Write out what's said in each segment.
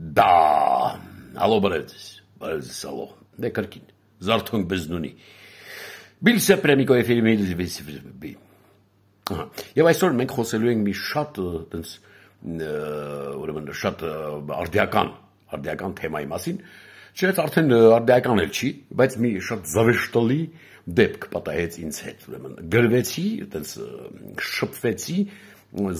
Да. Алло, братец. Братец, алло. Де Каркин. Зартунг без նունի։ Բիլսե պրեմիկո էֆիրմի բի։ Ահա։ Եվ այսօր մենք խոսելու ենք մի շատ այնպես ուրեմն շատ արդյական արդյական թեմայի մասին, չէ՞ արդեն արդյական էլ չի, բայց մի շատ զավեշտալի դեպք պատահեց ինձ հետ, ուրեմն գրվեցի, այնպես շփվեցի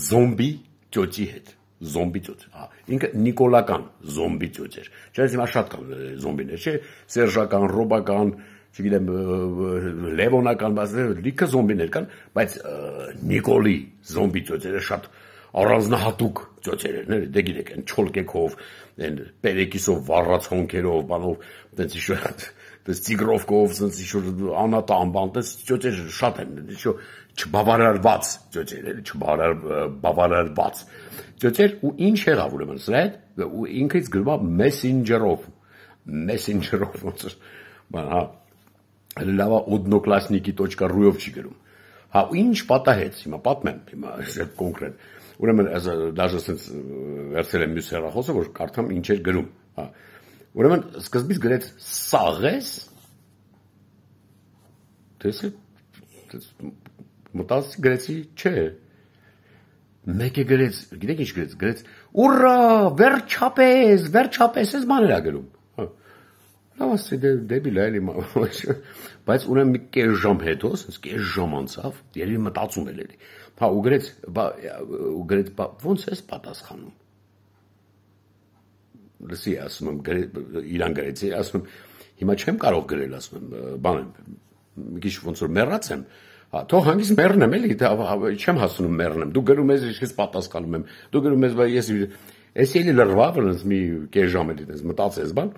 զոմբի ճոճի հետ զոմբի ծոց։ Հա, ինքը նիկոլական զոմբի ծոց էր։ Չէ, հիմա շատ կան զոմբիներ, չէ, սերժական, ռոբական, չգիտեմ, լևոնական, բայց լիքը զոմբիներ կան, բայց նիկոլի զոմբի ծոցերը շատ առանձնահատուկ ծոցերերները, դե գիտեք, այն չոլկեքով, այն պերեկիսով, վառած հոնքերով, բանով, այնպես իշու դες ծիգրովկով, այնպես իշու անատա անբան, դες ծոցեր շատ են, իշու չբավարարված ծոցեր, էլի չբավարար բավարարված ծոցեր ու ինչ եղավ ուրեմն սրա հետ ու ինքից գրվա messenger-ով, messenger-ով ոնց բան հա լավա odnoklassniki.ru-ով չի գրում։ Հա ու ինչ պատահեց, հիմա պատմեմ, հիմա կոնկրետ Ուրեմն դաժե ասենց վերցրել եմ մյուս հեռախոսը, որ կարդամ ինչ էր գրում, հա։ Ուրեմն սկզբից գրեց սաղես։ Տեսի, մտած գրեցի, չէ։ Մեկը գրեց, գիտեք ինչ գրեց, գրեց ուրա, վերջապես, վերջապես էս բաներ ա գրում։ հա։ Լավ ասի դե դեբիլ էլի բայց ունեմ մի կես ժամ հետո, ասես կես ժամ անցավ, երևի մտածում էլ էլի։ Հա ուգրեց, բա ուգրեց, բա ո՞նց էս պատասխանում։ Լսի, ասում եմ, իրան գրեցի, ասում եմ, հիմա չեմ կարող գրել, ասում եմ, բան եմ, մի քիչ ոնց որ մեռած եմ։ Հա, թող հանգիստ մեռնեմ էլի, հա, հա, չեմ հասնում մեռնեմ։ Դու գրում ես, ես պատասխանում եմ։ Դու գրում ես, բա ես ես էլի լրվավ, ինձ մի կես ժամ էլի ինձ մտածես, բան։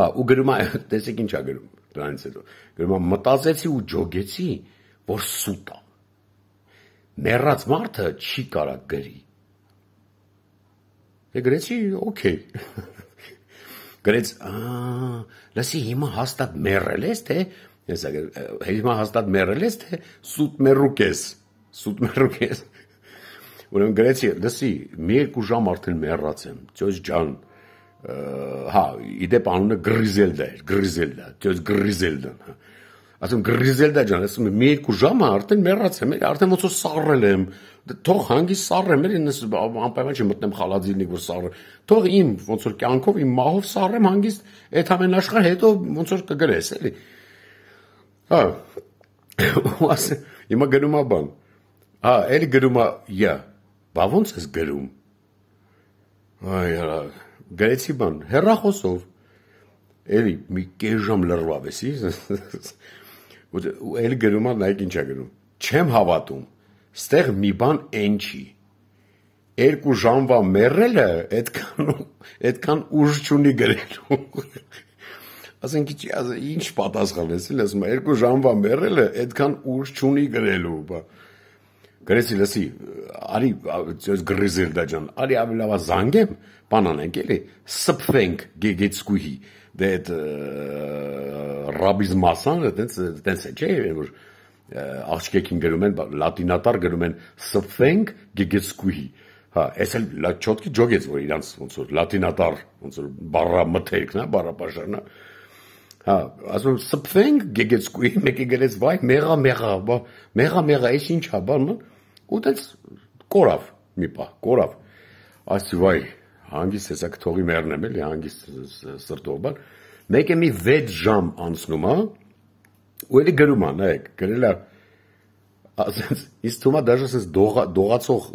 Հա, ու գրում է, տեսեք ինչա գրում դրանից հետո։ Գրում է մտածեցի ու ջոգեցի, որ սուտ է մեռած մարդը չի կարա գրի։ Դե գրեցի, օքեյ։ Գրեց, ա, լսի հիմա հաստատ մեռել ես, թե ես հիմա հաստատ մեռել ես, թե սուտ մեռուկ ես, սուտ մեռուկ ես։ Ուրեմն գրեցի, լսի, մի երկու ժամ արդեն մեռած եմ, ծոջ ջան, հա, իդեպ անունը Գրիզելդա էր, Գրիզելդա, ծոջ Գրիզելդան, հա ասում գրիզելդա ջան, ասում եմ մի երկու ժամ է արդեն մեռացեմ, արդեն ոնց որ սառել եմ։ դե Թող հանգի սառեմ, էլ ինձ անպայման չի մտնեմ խալաձիլնիկ որ սառը։ Թող իմ ոնց որ կյանքով իմ մահով սառեմ հանգիստ այդ ամեն աշխարհ հետո ոնց որ կգրես, էլի։ Հա։ Ասի, հիմա գնում է բան։ Հա, էլի գնում է, յա։ Բա ոնց ես գրում։ Այ հա, գրեցի բան, հերախոսով։ Էլի մի կես ժամ լրվավեսի որ էլ գրում է նայեք ինչա գրում չեմ հավատում ստեղ մի բան այն չի երկու ժամվա մեռելը այդքան այդքան ուժ չունի գրելու ասենք ինչ պատասխան ես ասում երկու ժամվա մեռելը այդքան ուժ չունի գրելու բա գրեցի լսի արի ես գրիզեր դաջան արի ավելավա զանգեմ բան անենք էլի սփվենք գեգեցկուհի դե այդ ռաբիզ մասան այդպես այդպես է չէ որ աղջկեքին գրում են լատինատար գրում են սփվենք գեգեցկուհի հա ես էլ չոտքի ջոգեց որ իրանց ոնց որ լատինատար ոնց որ բարա մթերքն է բարա բաշարնա Հա, ասում սփվենք գեգեցկուի մեկի գրեց վայ մեղա մեղա, բա մեղա մեղա էս ի՞նչ է, բան ու դից կորավ մի պա, կորավ։ Ասի վայ, հանգիստ էսա կթողի մեռնեմ էլի, հանգիստ սրտով բան։ Մեկը մի 6 ժամ անցնում է, ու էլի գրում է, նայեք, գրել է ասես իս թումա դաժե ասես դողա դողացող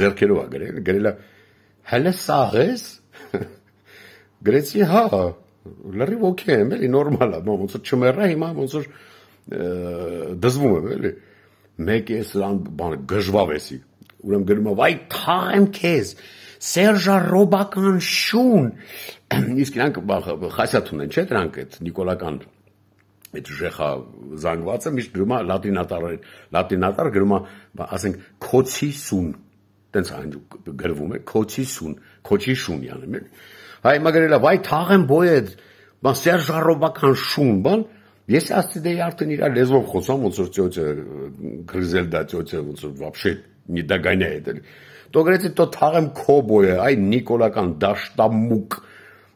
ձերքերով է գրել, գրել է հələ սաղես գրեցի հա լրիվ օքեյ եմ, էլի նորմալ է, ոնց որ չմեռա հիմա, ոնց որ դզվում եմ, էլի։ Մեկ էս լան բան գժվավ էսի։ Ուրեմն գնում եմ, այ թաղեմ քեզ։ Սերժա Ռոբական շուն։ Իսկ իրանք խասյատ ունեն, չէ՞ դրանք այդ Նիկոլական այդ ժեխա զանգվածը միշտ գրում է լատինատար լատինատար գրում է ասենք քոցի սուն տենց այն գրվում է քոցի սուն քոչի շուն յանը մեր Հայ մագրելա, վայ թաղեմ բոյեդ, բան Սերժ Արոբական շուն, բան ես ասեցի դե արդեն իր լեզվով խոսամ, ոնց որ ծյոցը գրզելդա ծյոցը ոնց որ вообще не догоняет. То говорится, то թաղեմ քոբոյը, այ Նիկոլական դաշտամուկ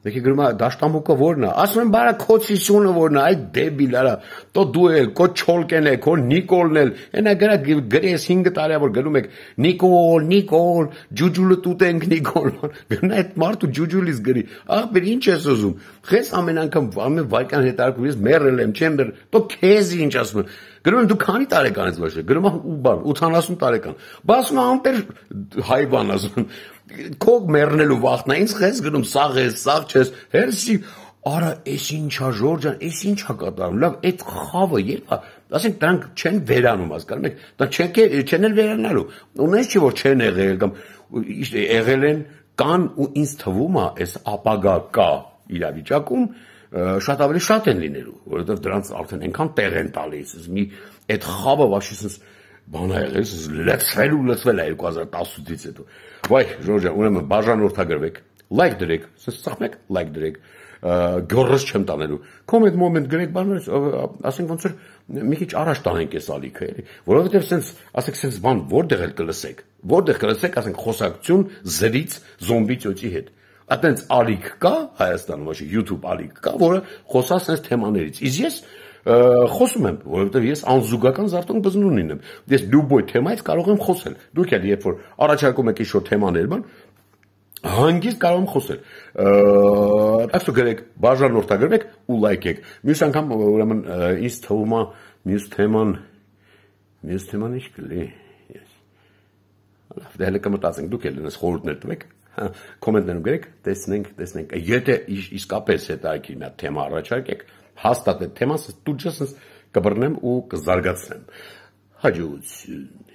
Դեքի գրումա դաշտամուկը ո՞րն է։ Ասում են բարա քոցիսյունը ո՞րն է, այդ դեբիլ արա։ Տո դու է, քո չոլկեն է, քո Նիկոլն էլ։ Ենա գրա գրես 5 տարի որ գնում եք Նիկոլ, Նիկոլ, ջուջուլը տուտենք Նիկոլ։ Գնա այդ մարդու ջուջուլից գրի։ Ախպեր ինչ ես ուզում։ Խես ամեն անգամ ամեն վարքան հետարկումից մեռել եմ, չեմ մեռ։ Տո քեզ ինչ ասում։ Գրում եմ դու քանի տարեկան ես ոչ, գրում եմ 80 տարեկան։ Բա ասում եմ ամպեր հայվան ասում։ Քո մեռնելու վախն է, ինձ քեզ գրում սաղ ես, սաղ չես։ Հերսի Արա, էս ինչա Ժորջան, էս ինչա կատարում։ Լավ, այդ խավը երբ է, ասենք դրանք չեն վերանում, հասկանում եք, դա չեն չեն էլ վերանալու։ Ունես չի որ չեն եղել կամ եղել են կան ու ինձ թվում է, էս ապագա կա իրավիճակում, շատ ավելի շատ են լինելու, որովհետև դրանց արդեն այնքան տեղ են տալիս, ես մի այդ խավը վաշի ես բան ա եղել, ես լծվել ու լծվել ա 2018-ից հետո։ Վայ, Ժորժա, ուրեմն բաժանորդագրվեք, like դրեք, ես ծխմեք like դրեք գորս չեմ տանելու։ Կոմ այդ մոմենտ գրեք բաներ, ասենք ոնց որ մի քիչ առաջ տանենք այս ալիքը, էլի, որովհետև սենց, ասենք սենց բան որտեղ էլ կլսեք։ Որտեղ կլսեք, ասենք խոսակցություն զրից, զոմբի ծոցի հետ։ Այդտենց ալիք կա Հայաստանում, ոչ YouTube ալիք կա, որը խոսա sense թեմաներից։ Իսկ ես խոսում եմ, որովհետև ես անզուգական զարթոնք բզնունին եմ։ դե Ես լուբոյ թեմայից կարող եմ խոսել։ Դուք էլ երբ որ առաջարկում եք ինչ-որ թեմաներ, բան հանգիստ կարող եմ խոսել։ Այսօր գրեք, բաժանորդագրվեք ու լայքեք։ Մյուս անգամ ուրեմն ինձ թվում է մյուս թեման մյուս թեման ինչ կլի։ Ես։ Լավ, դե հենց կմտածենք, դուք էլ ինձ խորհուրդներ տվեք։ Հա, կոմենտներում գրեք, տեսնենք, տեսնենք։ Եթե իսկապես հետաքրքրին է թեմա առաջարկեք, հաստատ այդ թեման ցույց տուջս կբռնեմ ու կզարգացնեմ։ Հաջողություն։